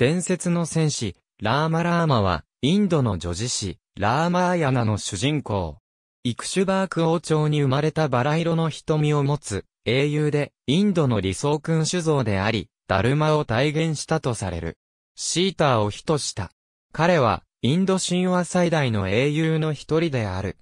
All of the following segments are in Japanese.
伝説の戦士、ラーマラーマは、インドの女子誌、ラーマーヤナの主人公。イクシュバーク王朝に生まれたバラ色の瞳を持つ、英雄で、インドの理想君主像であり、ダルマを体現したとされる。シーターを人とした。彼は、インド神話最大の英雄の一人である。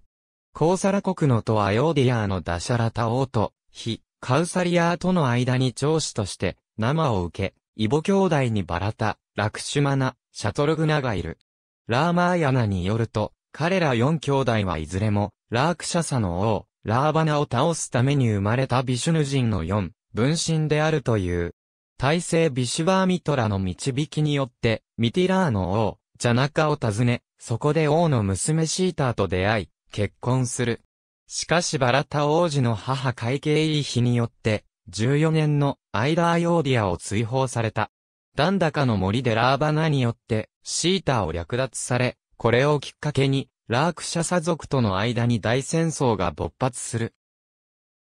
コーサラ国のとアヨーディアーのダシャラタ王と、ヒ、カウサリアーとの間に長子として、生を受け、イボ兄弟にバラタ、ラクシュマナ、シャトルグナがいる。ラーマーヤナによると、彼ら4兄弟はいずれも、ラークシャサの王、ラーバナを倒すために生まれたビシュヌ人の4、分身であるという。大聖ビシュバーミトラの導きによって、ミティラーの王、ジャナカを訪ね、そこで王の娘シーターと出会い、結婚する。しかしバラタ王子の母会計イーヒによって、14年の間アイオーディアを追放された。ダンダカの森でラーバナによってシータを略奪され、これをきっかけにラークシャサ族との間に大戦争が勃発する。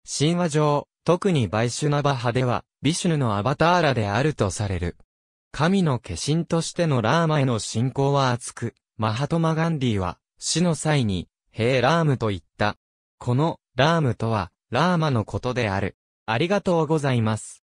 神話上、特にバイシュナバ派では、ビシュヌのアバターラであるとされる。神の化身としてのラーマへの信仰は厚く、マハトマガンディは、死の際に、ヘイラームと言った。この、ラームとは、ラーマのことである。ありがとうございます。